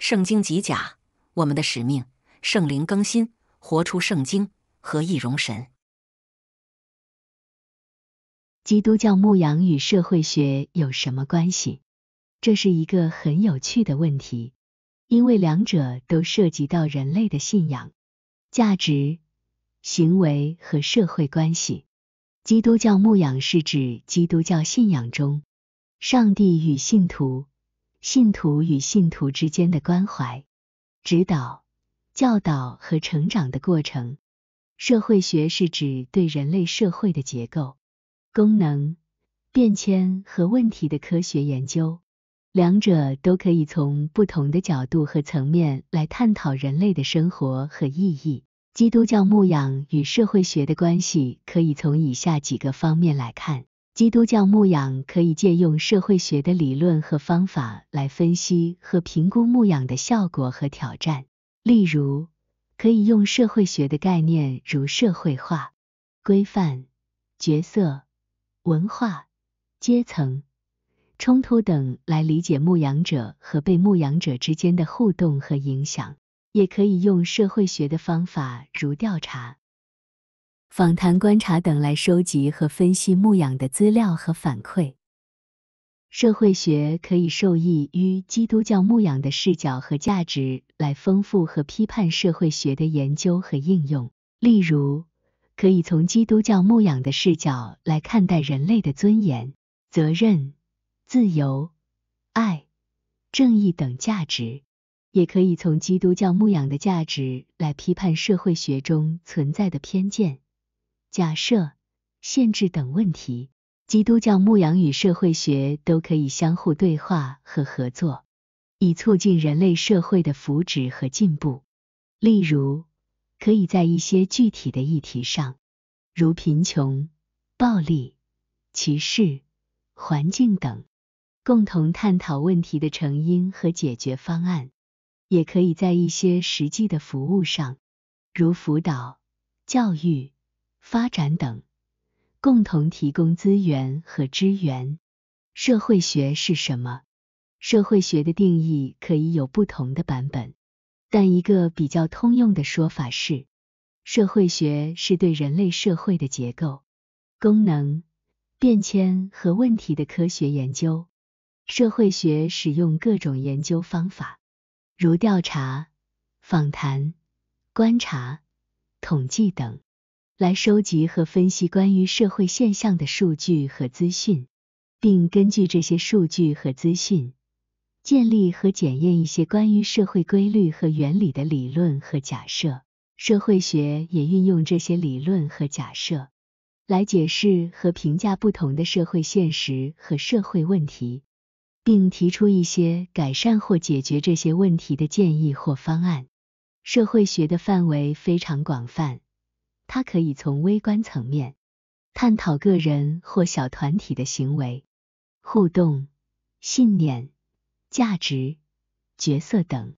圣经即假，我们的使命。圣灵更新，活出圣经，何以容神？基督教牧养与社会学有什么关系？这是一个很有趣的问题，因为两者都涉及到人类的信仰、价值、行为和社会关系。基督教牧养是指基督教信仰中，上帝与信徒。信徒与信徒之间的关怀、指导、教导和成长的过程。社会学是指对人类社会的结构、功能、变迁和问题的科学研究。两者都可以从不同的角度和层面来探讨人类的生活和意义。基督教牧养与社会学的关系可以从以下几个方面来看。基督教牧养可以借用社会学的理论和方法来分析和评估牧养的效果和挑战。例如，可以用社会学的概念如社会化、规范、角色、文化、阶层、冲突等来理解牧养者和被牧养者之间的互动和影响；也可以用社会学的方法如调查。访谈、观察等来收集和分析牧养的资料和反馈。社会学可以受益于基督教牧养的视角和价值，来丰富和批判社会学的研究和应用。例如，可以从基督教牧养的视角来看待人类的尊严、责任、自由、爱、正义等价值；也可以从基督教牧养的价值来批判社会学中存在的偏见。假设、限制等问题，基督教牧养与社会学都可以相互对话和合作，以促进人类社会的福祉和进步。例如，可以在一些具体的议题上，如贫穷、暴力、歧视、环境等，共同探讨问题的成因和解决方案；也可以在一些实际的服务上，如辅导、教育。发展等，共同提供资源和支援。社会学是什么？社会学的定义可以有不同的版本，但一个比较通用的说法是：社会学是对人类社会的结构、功能、变迁和问题的科学研究。社会学使用各种研究方法，如调查、访谈、观察、统计等。来收集和分析关于社会现象的数据和资讯，并根据这些数据和资讯建立和检验一些关于社会规律和原理的理论和假设。社会学也运用这些理论和假设来解释和评价不同的社会现实和社会问题，并提出一些改善或解决这些问题的建议或方案。社会学的范围非常广泛。它可以从微观层面探讨个人或小团体的行为、互动、信念、价值、角色等；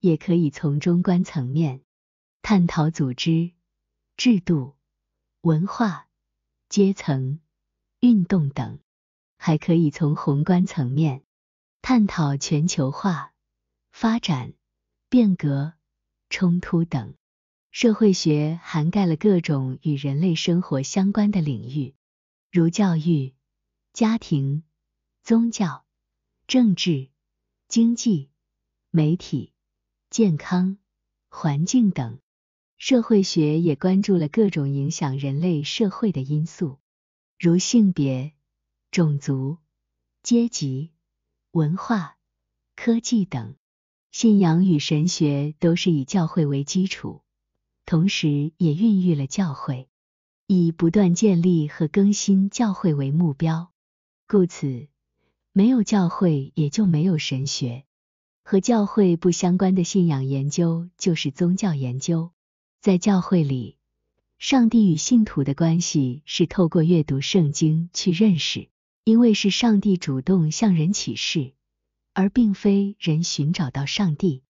也可以从中观层面探讨组织、制度、文化、阶层、运动等；还可以从宏观层面探讨全球化、发展、变革、冲突等。社会学涵盖了各种与人类生活相关的领域，如教育、家庭、宗教、政治、经济、媒体、健康、环境等。社会学也关注了各种影响人类社会的因素，如性别、种族、阶级、文化、科技等。信仰与神学都是以教会为基础。同时也孕育了教会，以不断建立和更新教会为目标。故此，没有教会也就没有神学。和教会不相关的信仰研究就是宗教研究。在教会里，上帝与信徒的关系是透过阅读圣经去认识，因为是上帝主动向人启示，而并非人寻找到上帝。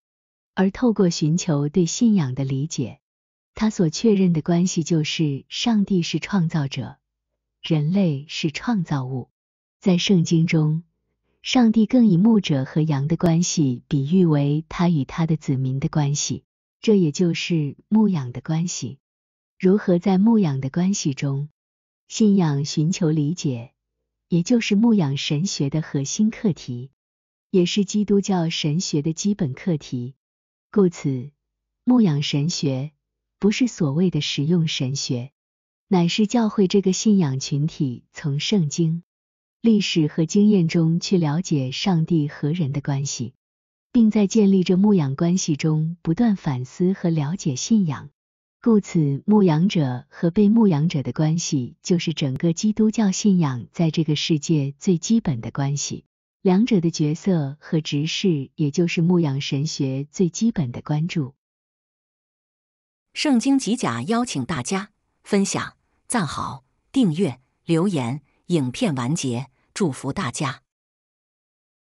而透过寻求对信仰的理解。他所确认的关系就是上帝是创造者，人类是创造物。在圣经中，上帝更以牧者和羊的关系，比喻为他与他的子民的关系，这也就是牧养的关系。如何在牧养的关系中信仰寻求理解，也就是牧养神学的核心课题，也是基督教神学的基本课题。故此，牧养神学。不是所谓的实用神学，乃是教会这个信仰群体从圣经、历史和经验中去了解上帝和人的关系，并在建立这牧养关系中不断反思和了解信仰。故此，牧养者和被牧养者的关系就是整个基督教信仰在这个世界最基本的关系。两者的角色和执事，也就是牧养神学最基本的关注。圣经极甲邀请大家分享、赞好、订阅、留言、影片完结，祝福大家。